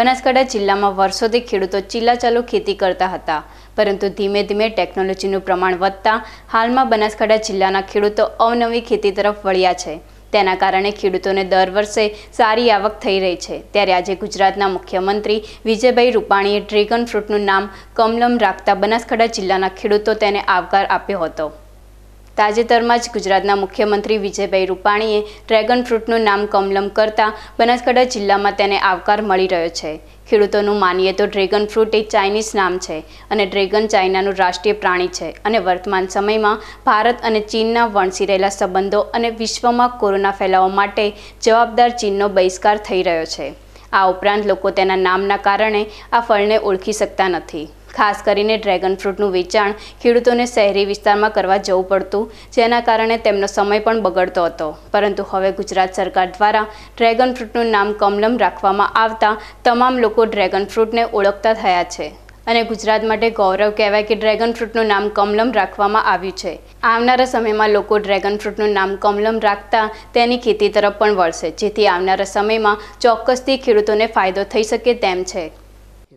બનાસકાંઠા જિલ્લામાં વર્ષોથી ખેડૂતો ચાલુ ખેતી કરતા હતા પરંતુ ધીમે ધીમે ટેકનોલોજીનું પ્રમાણ વધતા હાલમાં બનાસકાંઠા જિલ્લાના ખેડૂતો અવનવી ખેતી તરફ વળ્યા છે તેના કારણે ખેડૂતોને દર વર્ષે સારી આવક થઈ રહી છે ત્યારે આજે ગુજરાતના મુખ્યમંત્રી વિજયભાઈ રૂપાણીએ ડ્રેગન ફ્રૂટનું નામ કમલમ રાખતા બનાસકાંઠા જિલ્લાના ખેડૂતો તેને આવકાર આપ્યો હતો તાજેતરમાં જ ગુજરાતના મુખ્યમંત્રી વિજયભાઈ રૂપાણીએ ડ્રેગન ફ્રૂટનું નામ કમલમ કરતા બનાસકાંઠા જિલ્લામાં તેને આવકાર મળી રહ્યો છે ખેડૂતોનું માનીએ તો ડ્રેગન ફ્રૂટ એ ચાઇનીઝ નામ છે અને ડ્રેગન ચાઇનાનું રાષ્ટ્રીય પ્રાણી છે અને વર્તમાન સમયમાં ભારત અને ચીનના વણસી રહેલા સંબંધો અને વિશ્વમાં કોરોના ફેલાવવા માટે જવાબદાર ચીનનો બહિષ્કાર થઈ રહ્યો છે આ ઉપરાંત લોકો તેના નામના કારણે આ ફળને ઓળખી શકતા નથી ખાસ કરીને ડ્રેગન ફ્રૂટનું વેચાણ ખેડૂતોને શહેરી વિસ્તારમાં કરવા જવું પડતું જેના કારણે તેમનો સમય પણ બગડતો હતો પરંતુ હવે ગુજરાત સરકાર દ્વારા ડ્રેગન ફ્રૂટનું નામ કમલમ રાખવામાં આવતા તમામ લોકો ડ્રેગન ફ્રૂટને ઓળખતા થયા છે અને ગુજરાત માટે ગૌરવ કહેવાય કે ડ્રેગન ફ્રૂટનું નામ કમલમ રાખવામાં આવ્યું છે આવનારા સમયમાં લોકો ડ્રેગન ફ્રૂટનું નામ કમલમ રાખતા તેની ખેતી તરફ પણ વળશે જેથી આવનારા સમયમાં ચોક્કસથી ખેડૂતોને ફાયદો થઈ શકે તેમ છે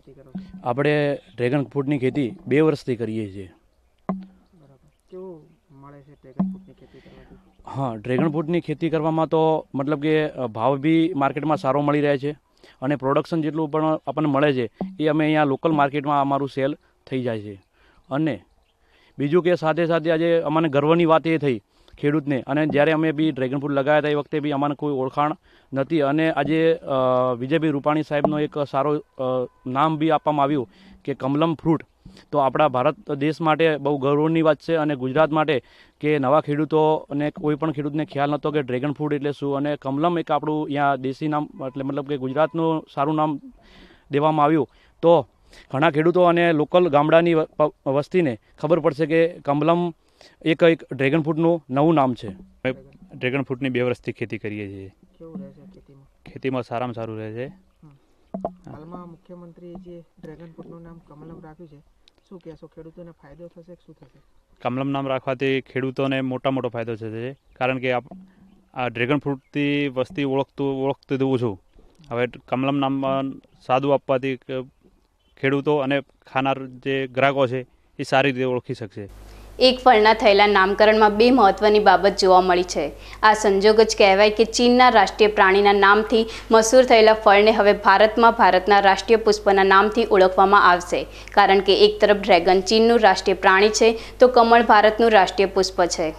ખેતી કરો આપણે ડ્રેગન ફ્રૂટની ખેતી બે વર્ષથી કરીએ છીએ કેવું મળે છે ડ્રેગન ફ્રૂટની ખેતી કરવાથી હા ડ્રેગન ફ્રૂટની ખેતી કરવામાં તો મતલબ કે ભાવ બી માર્કેટમાં સારો મળી રહે છે અને પ્રોડક્શન જેટલું પણ આપણને મળે છે એ અમે અહીંયા લોકલ માર્કેટમાં અમારું સેલ થઈ જાય છે અને બીજું કે સાથે સાથે આજે અમને ગર્વની વાત એ થઈ ખેડૂતને અને જ્યારે અમે બી ડ્રેગન ફ્રૂટ લગાવ્યા હતા એ વખતે બી અમારે કોઈ ઓળખાણ નથી અને આજે વિજયભાઈ રૂપાણી સાહેબનો એક સારો નામ બી આપવામાં આવ્યું કે કમલમ ફ્રૂટ તો આપણા ભારત દેશ માટે બહુ ગૌરવની વાત છે અને ગુજરાત માટે કે નવા ખેડૂતોને કોઈ પણ ખેડૂતને ખ્યાલ નહોતો કે ડ્રેગન ફ્રૂટ એટલે શું અને કમલમ એક આપણું અહીંયા દેશી નામ એટલે મતલબ કે ગુજરાતનું સારું નામ દેવામાં આવ્યું તો ઘણા ખેડૂતો અને લોકલ ગામડાની વસ્તીને ખબર પડશે કે કમલમ એક એક ડ્રેગન ફ્રૂટનું નવું નામ છે ડ્રેગન ફ્રૂટની બે વર્ષથી ખેતી કરીએ છીએ ખેતીમાં સારામાં સારું રહે છે હાલમાં મુખ્યમંત્રીએ જે ડ્રેગન ફ્રૂટનું નામ કમલમ રાખ્યું છે શું કહેશો ખેડૂતોને ફાયદો થશે શું થશે કમલમ નામ રાખવાથી ખેડૂતોને મોટા મોટો ફાયદો થશે કારણ કે આ ડ્રેગન ફ્રૂટથી વસ્તી ઓળખતું ઓળખતું દેવું છું હવે કમલમ નામ સાદું આપવાથી ખેડૂતો અને ખાનાર જે ગ્રાહકો છે એ સારી રીતે ઓળખી શકશે એક ફળના થયેલા નામકરણમાં બે મહત્વની બાબત જોવા મળી છે આ સંજોગ જ કહેવાય કે ચીનના રાષ્ટ્રીય પ્રાણીના નામથી મસૂર થયેલા ફળને હવે ભારતમાં ભારતના રાષ્ટ્રીય પુષ્પના નામથી ઓળખવામાં આવશે કારણ કે એક તરફ ડ્રેગન ચીનનું રાષ્ટ્રીય પ્રાણી છે તો કમળ ભારતનું રાષ્ટ્રીય પુષ્પ છે